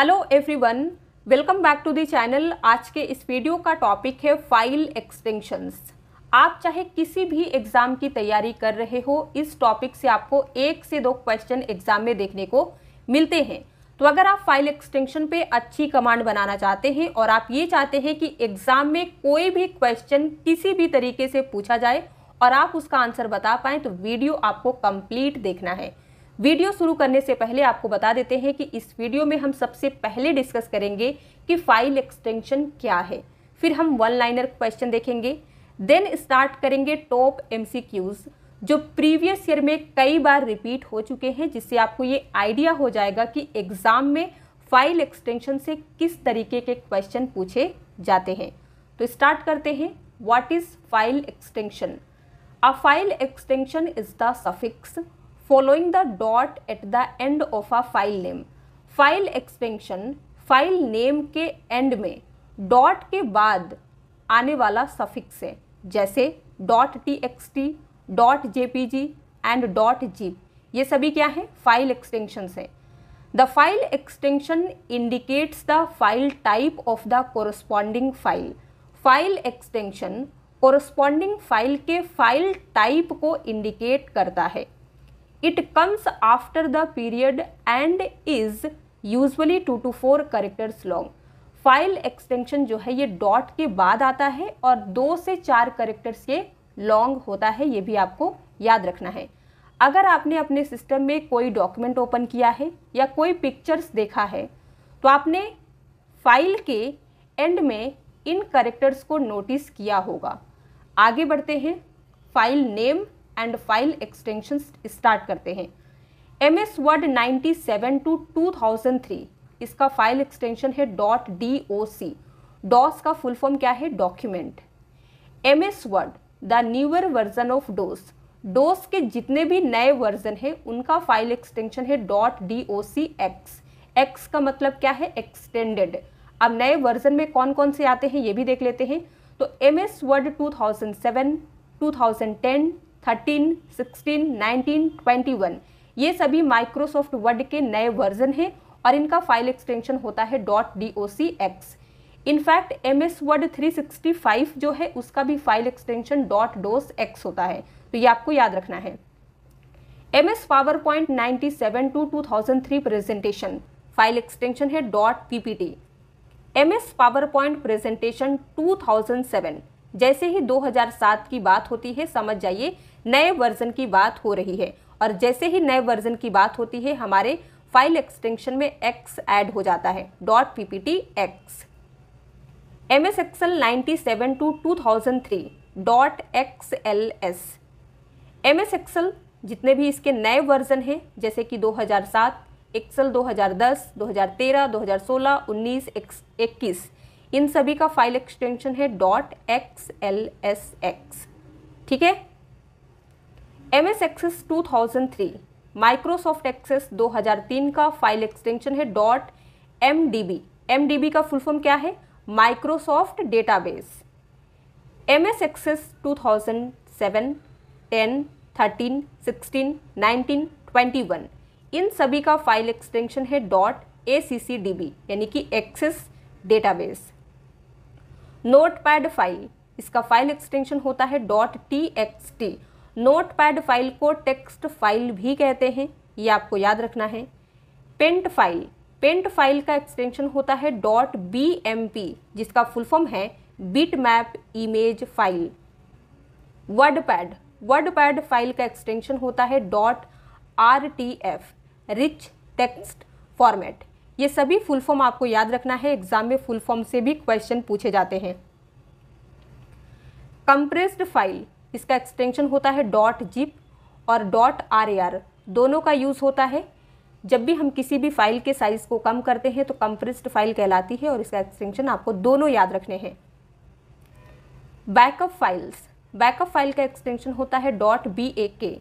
hello everyone welcome back to the channel आज के इस वीडियो का टॉपिक है फाइल एक्सटेंशंस आप चाहे किसी भी एग्ज़ाम की तैयारी कर रहे हो इस टॉपिक से आपको एक से दो क्वेश्चन एग्ज़ाम में देखने को मिलते हैं तो अगर आप फाइल एक्सटेंशन पे अच्छी कमांड बनाना चाहते हैं और आप ये चाहते हैं कि एग्ज़ाम में कोई भी क्वेश्चन किसी भी तरीके से पूछा जाए और आप उसका आंसर बता पाएँ तो वीडियो आपको कंप्लीट देखना है वीडियो शुरू करने से पहले आपको बता देते हैं कि इस वीडियो में हम सबसे पहले डिस्कस करेंगे कि फाइल एक्सटेंशन क्या है फिर हम वन लाइनर क्वेश्चन देखेंगे देन स्टार्ट करेंगे टॉप एम जो प्रीवियस ईयर में कई बार रिपीट हो चुके हैं जिससे आपको ये आइडिया हो जाएगा कि एग्ज़ाम में फाइल एक्सटेंशन से किस तरीके के क्वेश्चन पूछे जाते हैं तो स्टार्ट करते हैं what is file extension a file extension is the suffix following the dot at the end of a file name file extension file name के एंड में डॉट के बाद आने वाला सफिक्स है जैसे dot T X T dot J P G and dot G ये सभी क्या है फाइल एक्सटेंशन है the file extension indicates the file type of the corresponding file file extension corresponding file के फाइल टाइप को indicate करता है it comes after the period and is usually two two four characters long file extension जो है ये dot के बाद आता है और दो से चार करेक्टर्स ये लॉन्ग होता है ये भी आपको याद रखना है अगर आपने अपने सिस्टम में कोई डॉक्यूमेंट ओपन किया है या कोई पिक्चर्स देखा है तो आपने फाइल के एंड में इन करेक्टर्स को नोटिस किया होगा आगे बढ़ते हैं file name and file extension start करते हैं M S Word ninety seven two two thousand three इसका फाइल एक्सटेंशन है dot D O C docs का फुल फॉर्म क्या है document M S Word the newer version of docs docs के जितने भी नए वर्जन हैं उनका फाइल एक्सटेंशन है dot D O C X X का मतलब क्या है एक्सटेंडेड अब नए वर्जन में कौन कौन से आते हैं ये भी देख लेते हैं तो M S Word two thousand seven two thousand ten thirteen sixteen nineteen twenty one ये सभी माइक्रोसॉफ्ट वर्ड के नए वर्जन हैं और इनका फाइल एक्सटेंशन होता है dot D O C X in fact M S Word three sixty five जो है उसका भी file extension dot docs X होता है तो ये आपको याद रखना है M S PowerPoint ninety seven two two thousand three presentation file extension है dot P P T M S PowerPoint presentation two thousand seven जैसे ही 2007 की बात होती है समझ जाइए नए वर्जन की बात हो रही है और जैसे ही नए वर्जन की बात होती है हमारे फाइल एक्सटेंशन में एक्स ऐड हो जाता है dot P P T X M S XL ninety seven two two thousand three dot X L S M S XL जितने भी इसके नए वर्जन हैं जैसे कि 2007, एक्सल दो हजार सोलह उन्नीस इक्कीस इन सभी का फाइल एक्सटेंशन है dot X L S X ठीक है M S access two thousand three Microsoft access दो हजार तीन का फाइल एक्सटेंशन है dot M D B M D B का फुल फॉर्म क्या है Microsoft database M S access two thousand seven ten thirteen sixteen nineteen twenty one इन सभी का फाइल एक्सटेंशन है dot A C C D B यानी कि access database notepad file इसका फाइल एक्सटेंशन होता है dot T X T pad file को टेक्स्ट फाइल भी कहते हैं ये आपको याद रखना है पेंट फाइल पेंट फाइल का एक्सटेंशन होता है डॉट बी एम पी जिसका फुल फॉर्म है bitmap image file WordPad WordPad file का एक्सटेंशन होता है dot R T F rich text format ये सभी फुल फॉर्म आपको याद रखना है एग्जाम में फुल फॉर्म से भी क्वेश्चन पूछे जाते हैं कंप्रेस्ड फाइल इसका एक्सटेंशन होता है डॉट जिप और डॉट आर ए आर दोनों का यूज़ होता है जब भी हम किसी भी फाइल के साइज़ को कम करते हैं तो कंप्रेस्ड फाइल कहलाती है और इसका एक्सटेंशन आपको दोनों याद रखने हैं बैकअप फाइल्स बैकअप फाइल का एक्सटेंशन होता है dot B A K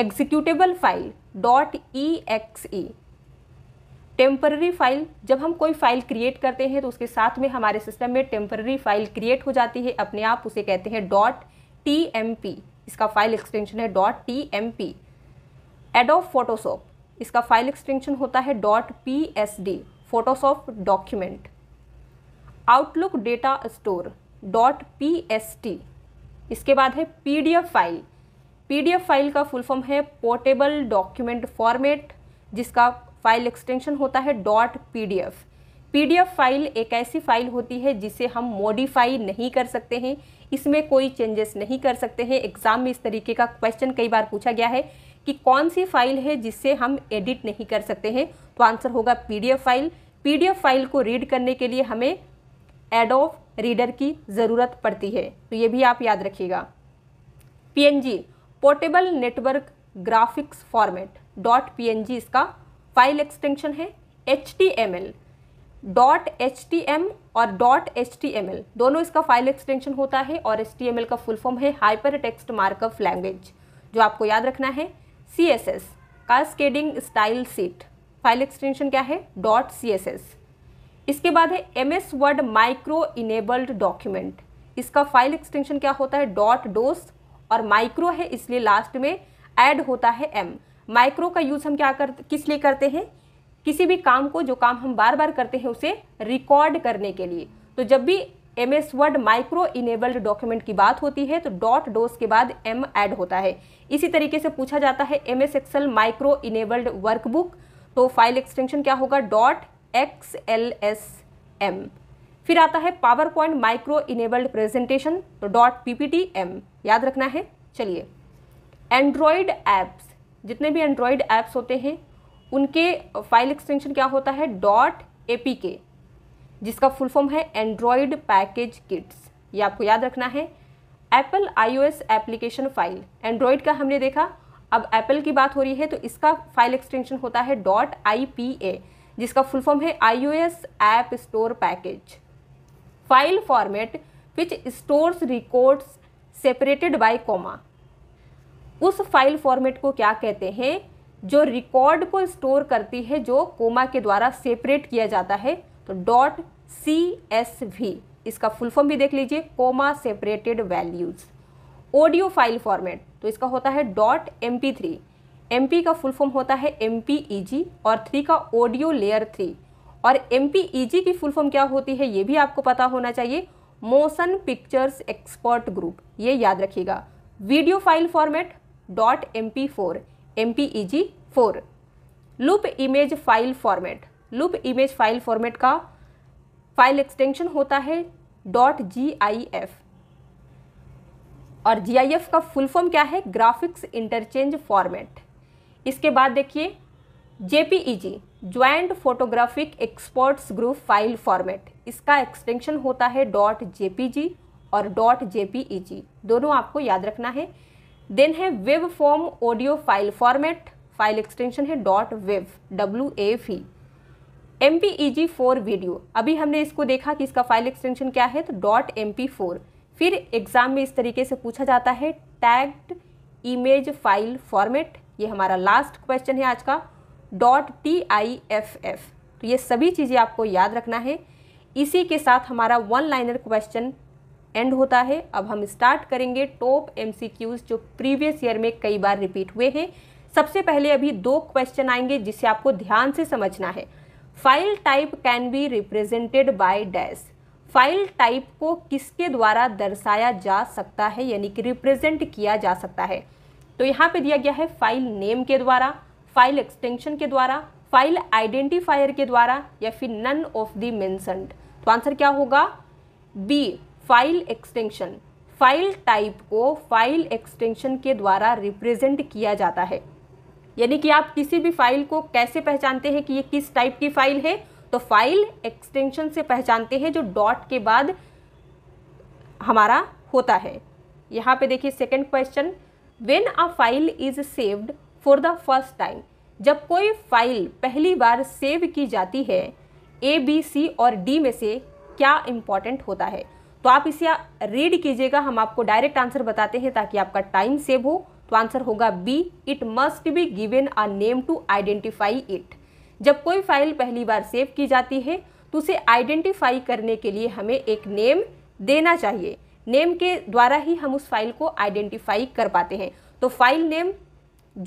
executable file dot E X E temporary file जब हम कोई फाइल क्रिएट करते हैं तो उसके साथ में हमारे सिस्टम में टेम्पररी फाइल क्रिएट हो जाती है अपने आप उसे कहते हैं डॉट टी एम पी इसका फाइल एक्सटेंशन है dot T M P Adobe Photoshop इसका फाइल एक्सटेंशन होता है dot P S D Photoshop document Outlook data store dot P S T इसके बाद है P D F file P D F file का full form है portable document format जिसका file extension होता है dot P D F PDF file एक ऐसी फाइल होती है जिसे हम मॉडिफाई नहीं कर सकते हैं इसमें कोई चेंजेस नहीं कर सकते हैं एग्ज़ाम में इस तरीके का क्वेश्चन कई बार पूछा गया है कि कौन सी फाइल है जिससे हम एडिट नहीं कर सकते हैं तो आंसर होगा पीडीएफ फाइल पीडीएफ फाइल को रीड करने के लिए हमें एडोफ रीडर की ज़रूरत पड़ती है तो ये भी आप याद रखिएगा G portable network graphics format dot G इसका फाइल एक्सटेंशन है H T M L dot H T M और dot H T M L दोनों इसका फाइल एक्सटेंशन होता है और एच टी एम एल का फुल फॉर्म है हाइपर टेक्स्ट मार्कअप लैंग्वेज जो आपको याद रखना है C S S cascading style sheet file extension क्या है डॉट सी एस एस इसके बाद है M S Word micro enabled document इसका फाइल एक्सटेंशन क्या होता है डॉट डोस और माइक्रो है इसलिए लास्ट में एड होता है एम माइक्रो का यूज़ हम क्या कर किस लिए करते हैं किसी भी काम को जो काम हम बार बार करते हैं उसे रिकॉर्ड करने के लिए तो जब भी M S Word micro enabled document की बात होती है तो डॉट डोस के बाद एम ऐड होता है इसी तरीके से पूछा जाता है M S XL micro enabled workbook तो फाइल एक्सटेंशन क्या होगा dot X L S M फिर आता है PowerPoint micro enabled presentation तो dot P P T M याद रखना है चलिए एंड्रॉयड ऐप्स जितने भी एंड्रॉयड ऐप्स होते हैं उनके फाइल एक्सटेंशन क्या होता है डॉट ए जिसका फुल फॉर्म है एंड्रॉयड पैकेज किट्स ये आपको याद रखना है Apple iOS application file Android का हमने देखा अब एप्पल की बात हो रही है तो इसका फाइल एक्सटेंशन होता है डॉट आई जिसका फुल फॉर्म है I O S app store package file format which stores records separated by comma उस फाइल फॉर्मेट को क्या कहते हैं जो रिकॉर्ड को स्टोर करती है जो कोमा के द्वारा सेपरेट किया जाता है तो डॉट सी एस वी इसका फुल फॉर्म भी देख लीजिए comma separated values audio file format तो इसका होता है dot M P three M P का फुल फॉर्म होता है एम पी ई जी और थ्री का ऑडियो लेयर थ्री और एम पी ई जी की फुल फॉर्म क्या होती है ये भी आपको पता होना चाहिए मोशन पिक्चर्स एक्सपर्ट ग्रुप ये याद रखिएगा video file format dot M P four M P E G four loop image file format loop image file format का फाइल एक्सटेंशन होता है डॉट जी आई एफ और जी आई एफ का full form क्या है graphics interchange format इसके बाद देखिए J P E G joint photographic experts group file format इसका एक्सटेंशन होता है डॉट जे पी जी और डॉट जे पी ई जी दोनों आपको याद रखना है देन है wave form audio file format file extension है dot wave W A V M P E G four video अभी हमने इसको देखा कि इसका फाइल एक्सटेंशन क्या है तो डॉट एम पी फोर फिर एग्जाम में इस तरीके से पूछा जाता है टैग्ड इमेज फाइल फॉर्मेट ये हमारा लास्ट क्वेश्चन है आज का dot T I F F तो ये सभी चीज़ें आपको याद रखना है इसी के साथ हमारा वन लाइनर क्वेश्चन एंड होता है अब हम स्टार्ट करेंगे टॉप एमसीक्यूज जो प्रीवियस ईयर में कई बार रिपीट हुए हैं सबसे पहले अभी दो क्वेश्चन आएंगे जिसे आपको ध्यान से समझना है file type can be represented by dash file type को किसके द्वारा दर्शाया जा सकता है यानी कि रिप्रेजेंट किया जा सकता है तो यहाँ पे दिया गया है फाइल नेम के द्वारा फाइल एक्सटेंशन के द्वारा फाइल आइडेंटिफायर के द्वारा या फिर नन ऑफ दी मैंसन तो आंसर क्या होगा B file extension file type को फाइल एक्सटेंशन के द्वारा रिप्रेजेंट किया जाता है यानी कि आप किसी भी फाइल को कैसे पहचानते हैं कि ये किस टाइप की फाइल है तो फाइल एक्सटेंशन से पहचानते हैं जो डॉट के बाद हमारा होता है यहाँ पे देखिए second question when a file is saved for the first time जब कोई फाइल पहली बार सेव की जाती है ए बी सी और डी में से क्या इम्पॉर्टेंट होता है तो आप इसे रीड कीजिएगा हम आपको डायरेक्ट आंसर बताते हैं ताकि आपका टाइम सेव हो तो आंसर होगा B it must be given a name to identify it जब कोई फाइल पहली बार सेव की जाती है तो उसे आइडेंटिफाई करने के लिए हमें एक नेम देना चाहिए नेम के द्वारा ही हम उस फाइल को आइडेंटिफाई कर पाते हैं तो फाइल नेम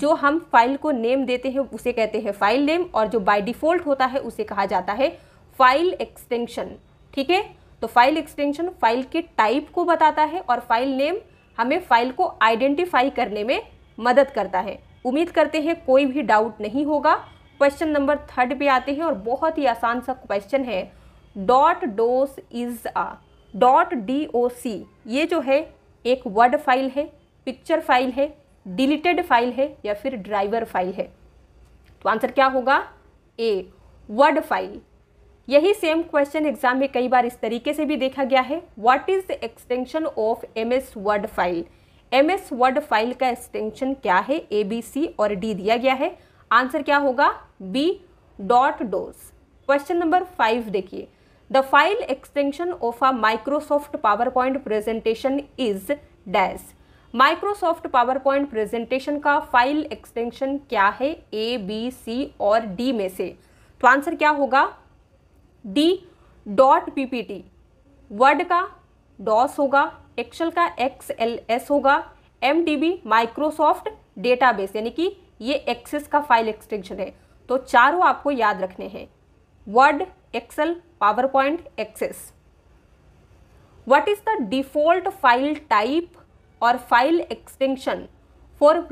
जो हम फाइल को नेम देते हैं उसे कहते हैं फाइल नेम और जो बाय डिफ़ॉल्ट होता है उसे कहा जाता है फाइल एक्सटेंशन ठीक है तो फाइल एक्सटेंशन फाइल के टाइप को बताता है और फाइल नेम हमें फाइल को आइडेंटिफाई करने में मदद करता है उम्मीद करते हैं कोई भी डाउट नहीं होगा क्वेश्चन नंबर थर्ड पे आते हैं और बहुत ही आसान सा क्वेश्चन है dot docs is a dot D O C ये जो है एक वर्ड फाइल है पिक्चर फाइल है डिलीटेड फाइल है या फिर ड्राइवर फाइल है तो आंसर क्या होगा ए वर्ड फाइल यही सेम क्वेश्चन एग्जाम में कई बार इस तरीके से भी देखा गया है what is the extension of M S Word file M S Word file का एक्सटेंशन क्या है ए बी सी और डी दिया गया है आंसर क्या होगा B dot docs question number five देखिए the file extension of a Microsoft PowerPoint presentation is dash Microsoft PowerPoint presentation का फाइल एक्सटेंशन क्या है ए बी सी और डी में से तो आंसर क्या होगा डी डॉट पीपीटी वर्ड का डॉस होगा एक्सेल का एक्स एल एस होगा M D B Microsoft database यानी कि ये एक्सेस का फाइल एक्सटेंशन है तो चारों आपको याद रखने हैं Word Excel PowerPoint access what file type और file extension for or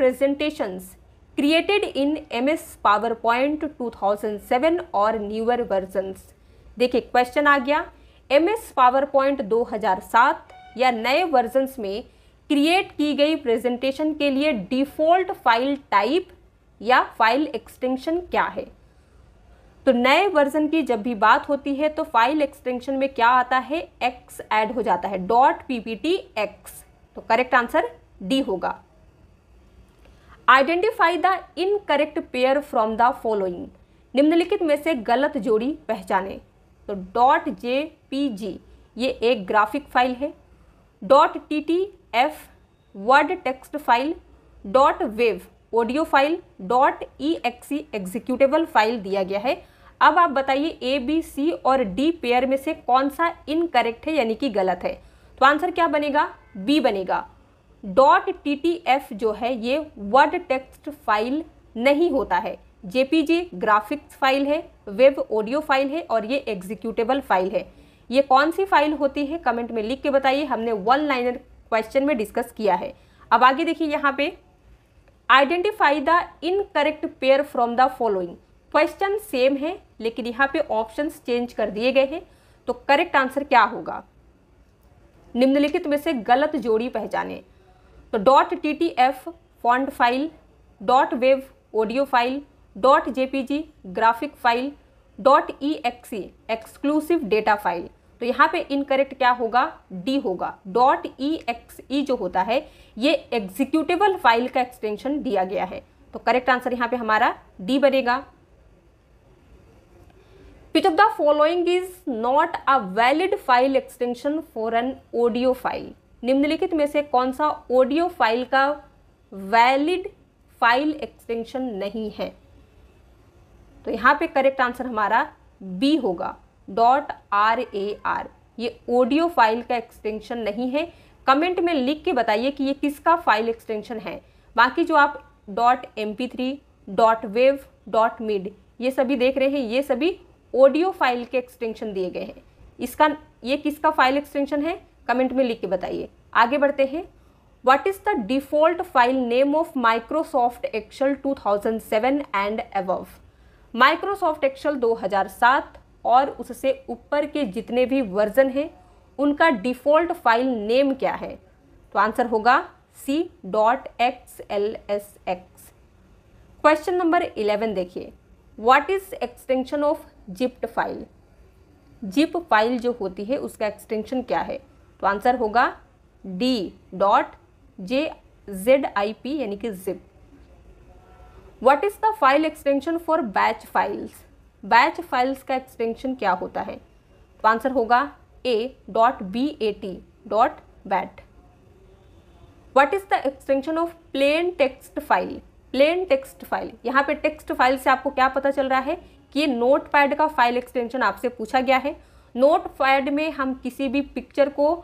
created in M S PowerPoint two thousand seven और न्यूअर वर्जन्स देखिए क्वेश्चन आ गया एम एस पावर पॉइंट दो या नए वर्जन्स में क्रिएट की गई प्रेजेंटेशन के लिए डिफ़ॉल्ट फाइल टाइप या फाइल एक्सटेंशन क्या है तो नए वर्जन की जब भी बात होती है तो फाइल एक्सटेंशन में क्या आता है एक्स ऐड हो जाता है डॉट पीपीटी एक्स तो करेक्ट आंसर डी होगा identify the incorrect pair from the following निम्नलिखित में से गलत जोड़ी पहचाने तो डॉट जे पी जी ये एक ग्राफिक फाइल है dot T T F word text file dot wave audio file dot E X executable file दिया गया है अब आप बताइए ए बी सी और डी पेयर में से कौन सा इनकरेक्ट है यानी कि गलत है तो आंसर क्या बनेगा बी बनेगा डॉट टी टी एफ जो है ये वर्ड टेक्स्ट फाइल नहीं होता है जेपीजी ग्राफिक्स फाइल है वेब ऑडियो फाइल है और ये एग्जीक्यूटेबल फाइल है ये कौन सी फाइल होती है कमेंट में लिख के बताइए हमने वन लाइनर क्वेश्चन में डिस्कस किया है अब आगे देखिए यहाँ पे identify the incorrect pair from the following question same है लेकिन यहाँ पे ऑप्शंस चेंज कर दिए गए हैं तो करेक्ट आंसर क्या होगा निम्नलिखित में से गलत जोड़ी पहचाने तो dot T T F font file dot wave audio file dot G graphic file dot E X exclusive data file तो यहाँ पे इनकरेक्ट क्या होगा डी होगा डॉट ई एक्स ई जो होता है ये एग्जीक्यूटिबल फाइल का एक्सटेंशन दिया गया है तो करेक्ट आंसर यहाँ पे हमारा डी बनेगा which of the following is not a valid file extension for an audio file निम्नलिखित में से कौन सा ऑडियो फाइल का वैलिड फाइल एक्सटेंशन नहीं है तो यहाँ पे करेक्ट आंसर हमारा बी होगा डॉट आर ए आर ये ऑडियो फाइल का एक्सटेंशन नहीं है कमेंट में लिख के बताइए कि ये किसका फाइल एक्सटेंशन है बाकी जो आप dot M P three dot wave dot mid ये सभी देख रहे हैं ये सभी ऑडियो फाइल के एक्सटेंशन दिए गए हैं इसका ये किसका फाइल एक्सटेंशन है कमेंट में लिख के बताइए आगे बढ़ते हैं what is the default file name of Microsoft Excel 2007 and above Microsoft Excel 2007 और उससे ऊपर के जितने भी वर्जन हैं उनका डिफ़ॉल्ट फाइल नेम क्या है तो आंसर होगा C dot X L S X question number eleven देखिए what is extension of zipped file zip file जो होती है उसका एक्सटेंशन क्या है तो आंसर होगा D dot J Z I P यानी कि zip what is the file extension for batch files batch files का एक्सटेंशन क्या होता है तो आंसर होगा A dot B A T dot bat what is the extension of plain text file plain text file यहाँ पे text file से आपको क्या पता चल रहा है कि ये नोट पैड का फाइल एक्सटेंशन आपसे पूछा गया है नोट पैड में हम किसी भी पिक्चर को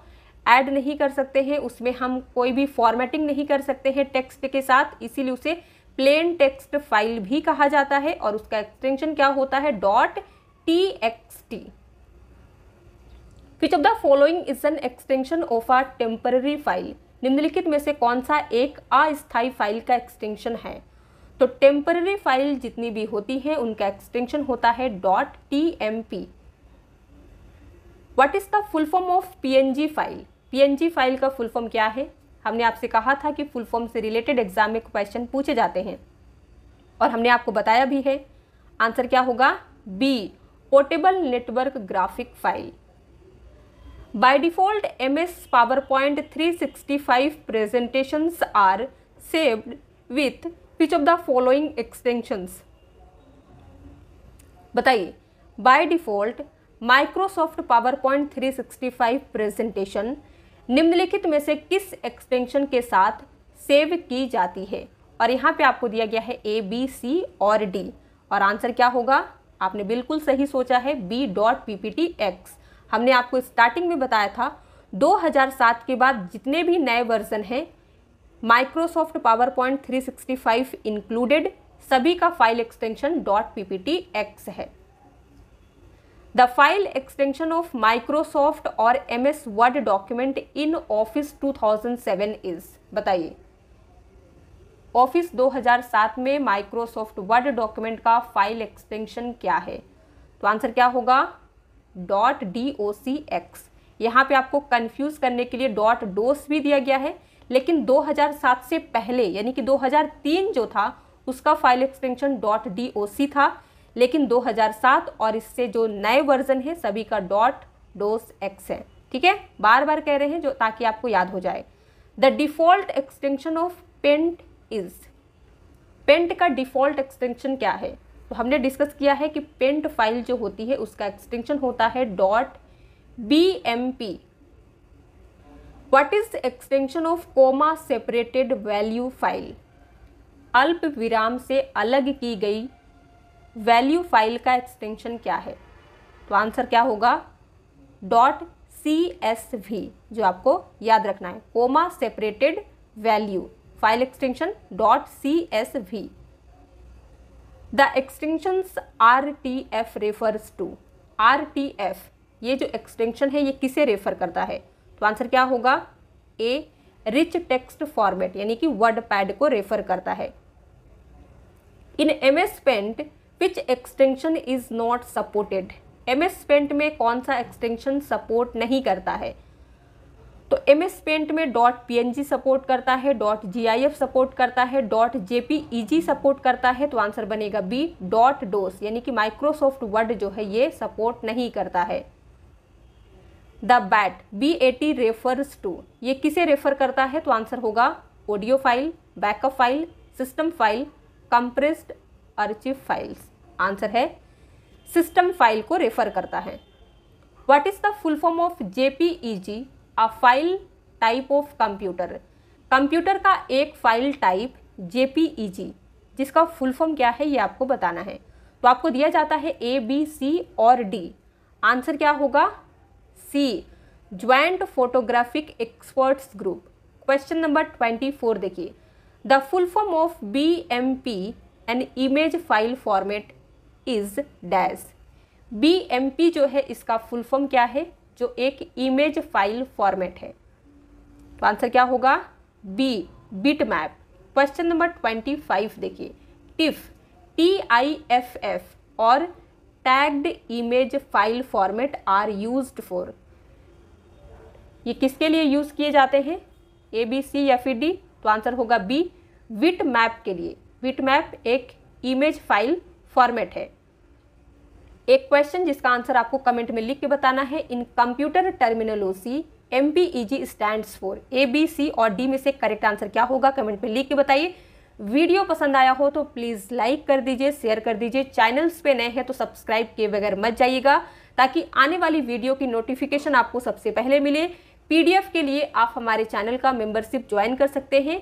ऐड नहीं कर सकते हैं उसमें हम कोई भी फॉर्मेटिंग नहीं कर सकते हैं टेक्स्ट के साथ इसीलिए उसे प्लेन टेक्स्ट फाइल भी कहा जाता है और उसका एक्सटेंशन क्या होता है dot T X T which of the following is an extension of a temporary file निम्नलिखित में से कौन सा एक अस्थायी फाइल का एक्सटेंशन है तो टेम्पररी फाइल जितनी भी होती है उनका एक्सटेंशन होता है dot T M P what is the full form of P N G file P N G file का फुल फॉर्म क्या है हमने आपसे कहा था कि फुल फॉर्म से रिलेटेड एग्जाम में क्वेश्चन पूछे जाते हैं और हमने आपको बताया भी है आंसर क्या होगा B portable network graphic file by default M S PowerPoint three sixty five presentations are saved with which of the following extensions बताइए by default Microsoft PowerPoint three sixty five presentation निम्नलिखित में से किस extension के साथ save की जाती है और यहाँ पे आपको दिया गया है ए बी सी और डी और आंसर क्या होगा आपने बिल्कुल सही सोचा है B dot P P T X हमने आपको स्टार्टिंग में बताया था 2007 के बाद जितने भी नए वर्जन हैं Microsoft PowerPoint three included सभी का file extension dot P P T X है the file extension of Microsoft और M S Word document in Office 2007 is बताइए ऑफिस 2007 में माइक्रोसॉफ्ट वर्ड डॉक्यूमेंट का फाइल एक्सटेंशन क्या है तो आंसर क्या होगा dot D O C X यहाँ पर आपको कन्फ्यूज़ करने के लिए डॉट डोस भी दिया गया है लेकिन 2007 से पहले यानी कि 2003 जो था उसका file extension dot D O C था लेकिन 2007 और इससे जो नए वर्जन है सभी का डॉट डोस एक्स है ठीक है बार बार कह रहे हैं जो ताकि आपको याद हो जाए the default extension of Paint is Paint का डिफ़ॉल्ट एक्सटेंशन क्या है तो हमने डिस्कस किया है कि पेंट फाइल जो होती है उसका एक्सटेंशन होता है dot B M P what is extension of comma separated value file अल्प विराम से अलग की गई वैल्यू फाइल का एक्सटेंशन क्या है तो आंसर क्या होगा डॉट सी एस वी जो आपको याद रखना है comma separated value file extension dot C S V the extensions R T F refers to R T F ये जो एक्सटेंशन है ये किसे रेफर करता है तो आंसर क्या होगा ए रिच टेक्स्ट फॉर्मेट यानी कि वर्ड पैड को रेफर करता है in M S Paint which extension is not supported M S Paint में कौन सा एक्सटेंशन सपोर्ट नहीं करता है तो एम एस पेंट में dot P N G support करता है dot G I F support करता है dot J P E G support करता है तो आंसर बनेगा बी डॉट डोस यानी कि माइक्रोसॉफ्ट वर्ड जो है ये सपोर्ट नहीं करता है the bat B A T refers to ये किसे रेफर करता है तो आंसर होगा audio file backup file system file compressed archive files answer है सिस्टम फाइल को रेफर करता है what is the full form of J P E G a file type of computer computer का एक file type J P E G जिसका full form क्या है ये आपको बताना है तो आपको दिया जाता है ए बी सी और डी आंसर क्या होगा C joint photographic experts group question number twenty four देखिए the full form of B M P in image file format is dash B जो है इसका फुल फॉर्म क्या है जो एक इमेज फाइल फॉर्मेट है तो आंसर क्या होगा B bit map question number twenty five देखिए TIFF T I F F और tagged image file format are used for ये किसके लिए यूज़ किए जाते हैं ए बी सी या फिर डी तो आंसर होगा बी विट मैप के लिए विट मैप एक इमेज फाइल फॉर्मेट है एक क्वेश्चन जिसका आंसर आपको कमेंट में लिख के बताना है in computer terminology M B E G stand for A B C और डी में से करेक्ट आंसर क्या होगा कमेंट में लिख के बताइए वीडियो पसंद आया हो तो प्लीज़ लाइक कर दीजिए शेयर कर दीजिए चैनल्स पे नए हैं तो सब्सक्राइब किए बगैर मत जाइएगा ताकि आने वाली वीडियो की नोटिफिकेशन आपको सबसे पहले मिले पीडीएफ के लिए आप हमारे चैनल का मेंबरशिप ज्वाइन कर सकते हैं